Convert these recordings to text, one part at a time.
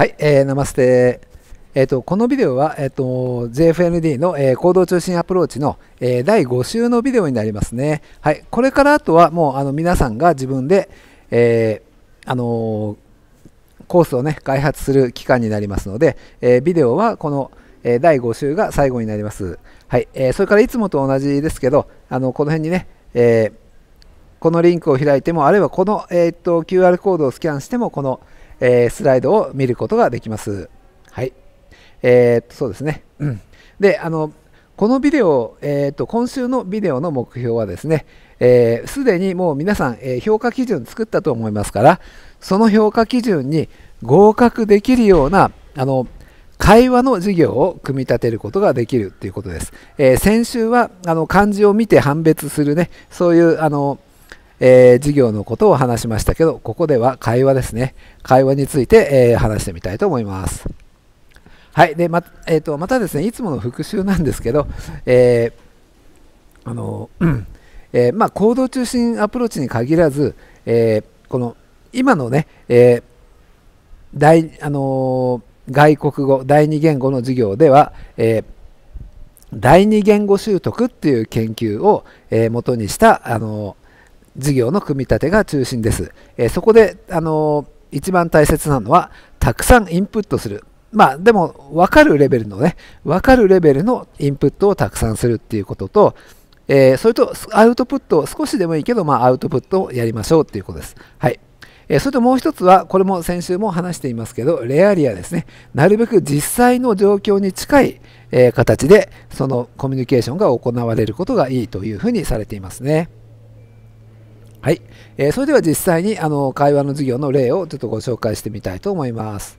はい、えー、ナマステえーと、このビデオは、えーと、JFND の、えー、行動中心アプローチの、えー、第5週のビデオになりますね。はい、これからあとはもうあの皆さんが自分で、えー、あのコースを、ね、開発する期間になりますので、えビデオはこの、え第5週が最後になります。はいえそれからいつもと同じですけどあのこの辺にね、えこのリンクを開いてもあるいはこの、えーと、QR コードをスキャンしてもこのえー、スライドを見ることができます。はい。えー、っと、そうですね。うん。で、あの、このビデオ、えー、っと、今週のビデオの目標はですね、す、えー、で、にもう皆さん、えー、評価基準作ったと思いますから、その評価基準に合格できるような、あの、会話の授業を組み立てることができるということです。えー、先週はあの漢字を見て判別するね、そういうあのえー、授業のことを話しましたけど、ここでは会話ですね。会話について、えー、話してみたいと思います。はい。で、ま、えっ、ー、と、またですね、いつもの復習なんですけど、えあの、えまあ、行動中心アプローチに限らず、えこの、今のね、え大、あの外国語、第二言語の授業では、え第二言語習得っていう研究を、えー、元にした、あの事業の組み立てが中心です。えそこで、あの一番大切なのは、たくさんインプットする。まあ、でも、わかるレベルのね、わかるレベルのインプットをたくさんするっていうことと、えそれと、アウトプットを少しでもいいけど、まあ、アウトプットをやりましょうっていうことです。はい。えそれともう一つは、これも先週も話していますけど、レアリアですね。なるべく実際の状況に近い、え形で、そのコミュニケーションが行われることがいいというふうにされていますね。はい、えー、それでは実際にあの会話の授業の例をちょっとご紹介してみたいと思います。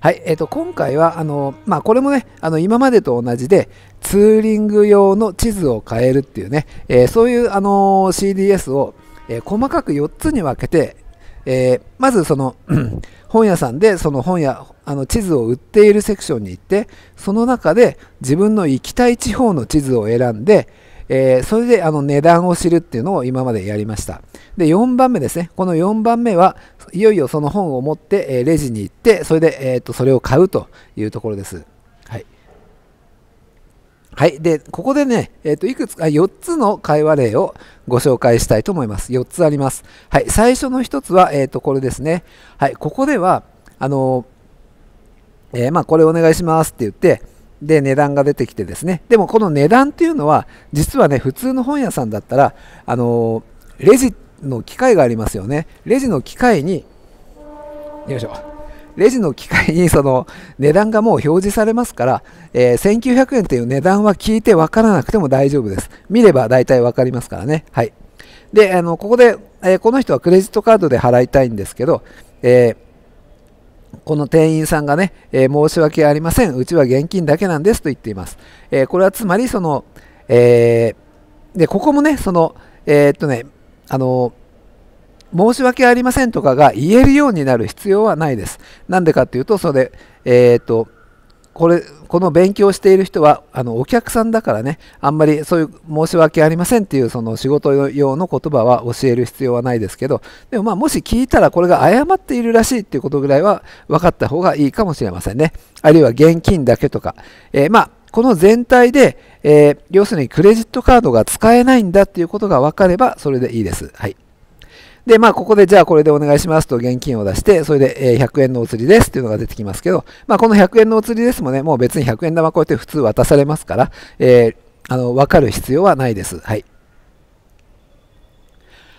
はい、えー、と今回はあの、まあ、これもねあの今までと同じでツーリング用の地図を変えるっていうね、えー、そういうあの CDS を、えー、細かく4つに分けて、えまずその 本屋さんでその本屋あの地図を売っているセクションに行ってその中で自分の行きたい地方の地図を選んで、えー、それであの値段を知るっていうのを今までやりました。で、4番目ですね。この4番目はいよいよその本を持って、えレジに行って、それで、えー、とそれを買うというところです。はい。はい。で、ここでね、えっ、ー、と、いくつか、4つの会話例をご紹介したいと思います。4つあります。はい。最初の1つは、えっ、ー、と、これですね。はい。ここでは、あの、えー、まあ、これお願いしますって言って、で値段が出てきてですねでもこの値段っていうのは実はね普通の本屋さんだったらあのレジの機械がありますよねレジの機械によいしょレジの機械にその値段がもう表示されますから、えー、1900円という値段は聞いて分からなくても大丈夫です見れば大体分かりますからねはいであのここで、えー、この人はクレジットカードで払いたいんですけど、えーこの店員さんがね、えー、申し訳ありません、うちは現金だけなんですと言っています。えー、これはつまり、その、えー、で、ここもね、その、えっとね、あの、申し訳ありませんとかが言えるようになる必要はないです。なんでかっていうと、それ、えっと、これこの勉強している人はあのお客さんだからねあんまりそういう申し訳ありませんっていうその仕事用の言葉は教える必要はないですけどでもまあもし聞いたらこれが誤っているらしいっていうことぐらいは分かった方がいいかもしれませんねあるいは現金だけとか、えー、まあこの全体で、えー、要するにクレジットカードが使えないんだっていうことが分かればそれでいいです。はいで、まあ、ここで、じゃあこれでお願いしますと現金を出して、それで、え100円のお釣りですっていうのが出てきますけど、まあ、この100円のお釣りですもね、もう別に100円玉こうやって普通渡されますから、えー、あの、わかる必要はないです。はい。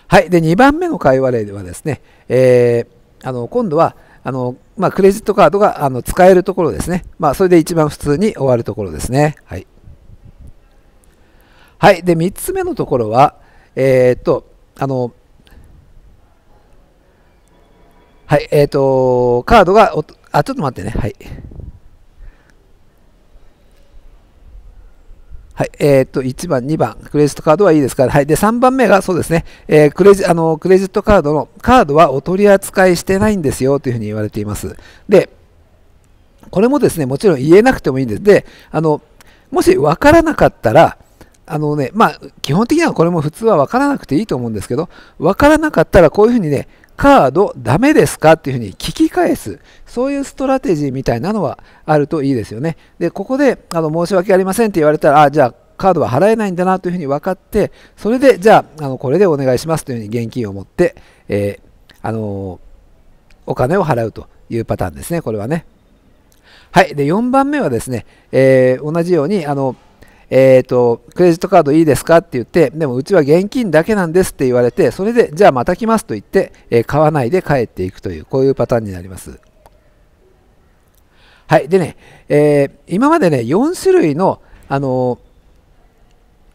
はい。で、2番目の会話例ではですね、えー、あの、今度は、あの、まあ、クレジットカードがあの使えるところですね。まあ、それで一番普通に終わるところですね。はい。はい。で、3つ目のところは、えー、っと、あの、はい、えっ、ー、と、カードがあ、ちょっと待ってね。はい。はい、えっ、ー、と、1番、2番、クレジットカードはいいですから、はい。で、3番目が、そうですね、えー、クレジあのクレジットカードの、カードはお取り扱いしてないんですよ、というふうに言われています。で、これもですね、もちろん言えなくてもいいんです。で、あの、もし分からなかったら、あのね、まあ、基本的にはこれも普通は分からなくていいと思うんですけど、分からなかったらこういうふうにね、カードダメですかっていうふうに聞き返す、そういうストラテジーみたいなのはあるといいですよね。で、ここであの申し訳ありませんって言われたら、あ、じゃあカードは払えないんだなというふうに分かって、それで、じゃあ、あのこれでお願いしますというふうに現金を持って、えー、あのー、お金を払うというパターンですね、これはね。はい。で、4番目はですね、えー、同じように、あの、えっ、ー、と、クレジットカードいいですかって言って、でもうちは現金だけなんですって言われて、それで、じゃあまた来ますと言って、え買わないで帰っていくという、こういうパターンになります。はい。でね、えー、今までね、4種類の、あの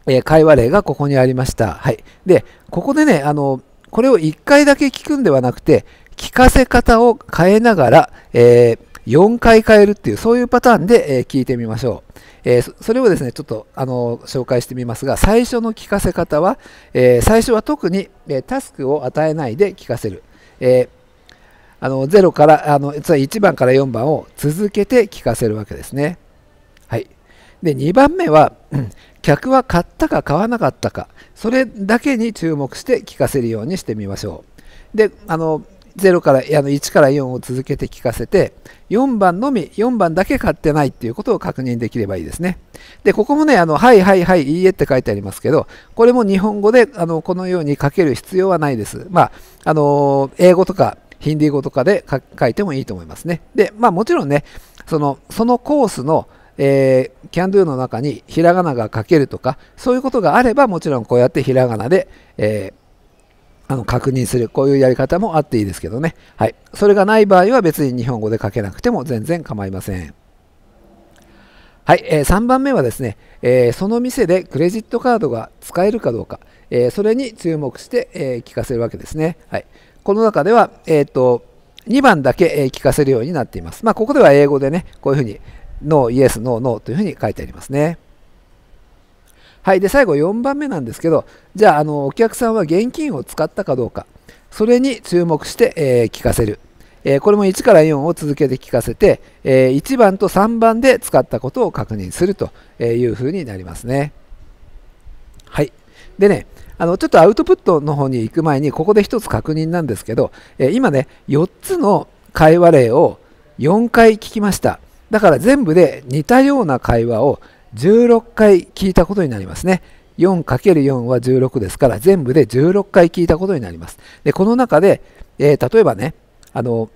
えー、会話例がここにありました。はい。で、ここでね、あのこれを1回だけ聞くんではなくて、聞かせ方を変えながら、えー、4回変えるっていう、そういうパターンで、え聞いてみましょう。えそれをですね、ちょっと、あの紹介してみますが、最初の聞かせ方は、え最初は特に、えタスクを与えないで聞かせる。えあの0から、あの1番から4番を続けて聞かせるわけですね。はい。で、2番目は、客は買ったか買わなかったか、それだけに注目して聞かせるようにしてみましょう。で、あの、0からあの1から4を続けて聞かせて4番のみ4番だけ買ってないっていうことを確認できればいいですねでここもねあのはいはいはいいいえって書いてありますけどこれも日本語であのこのように書ける必要はないですまああの英語とかヒンディー語とかで書いてもいいと思いますねでまあもちろんねそのそのコースのえー、キャンドゥの中にひらがなが書けるとかそういうことがあればもちろんこうやってひらがなで、えー、あの確認する、こういうやり方もあっていいですけどね。はい。それがない場合は別に日本語で書けなくても全然構いません。はい、えー、3番目はですね、えー、その店でクレジットカードが使えるかどうか、えー、それに注目して、えー、聞かせるわけですね。はい、この中では、えーと、と2番だけ、え聞かせるようになっています。まあ、ここでは英語でね、こういうふうに No, Yes, No, No というふうに書いてありますね。はい、で最後4番目なんですけどじゃああのお客さんは現金を使ったかどうかそれに注目して、えー、聞かせる、えー、これも1から4を続けて聞かせて、えー、1番と3番で使ったことを確認するというふうになりますねはいでねあのちょっとアウトプットの方に行く前にここで1つ確認なんですけど、え今ね4つの会話例を4回聞きましただから全部で似たような会話を16回聞いたことになりますね。4×4 は16ですから全部で16回聞いたことになります。でこの中で、えー、例えばねあの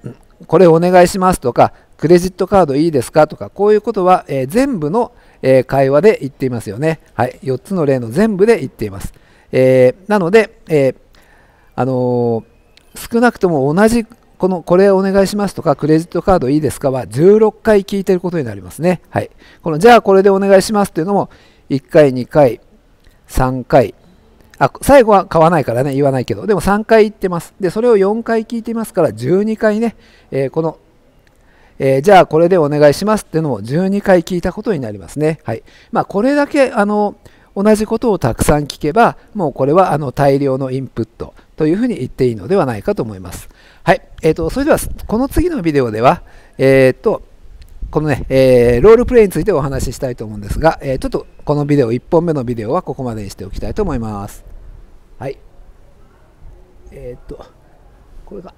これお願いしますとかクレジットカードいいですかとかこういうことは、えー、全部の、えー、会話で言っていますよね。はい、4つの例の全部で言っています。えなので、えあの少なくとも同じこの、これお願いしますとか、クレジットカードいいですかは16回聞いてることになりますね。はい。この、じゃあこれでお願いしますっていうのも、1回、2回、3回、あ、最後は買わないからね、言わないけど、でも3回言ってます。で、それを4回聞いてますから、12回ね、えー、この、えー、じゃあこれでお願いしますっていうのも12回聞いたことになりますね。はい。まあ、これだけ、あの、同じことをたくさん聞けば、もうこれはあの大量のインプット。というふうに言っていいのではないかと思います。はい。えっ、ー、と、それでは、この次のビデオでは、えっ、ー、と、このね、えー、ロールプレイについてお話ししたいと思うんですが、えちょっとこのビデオ、1本目のビデオはここまでにしておきたいと思います。はい。えっ、と、これが、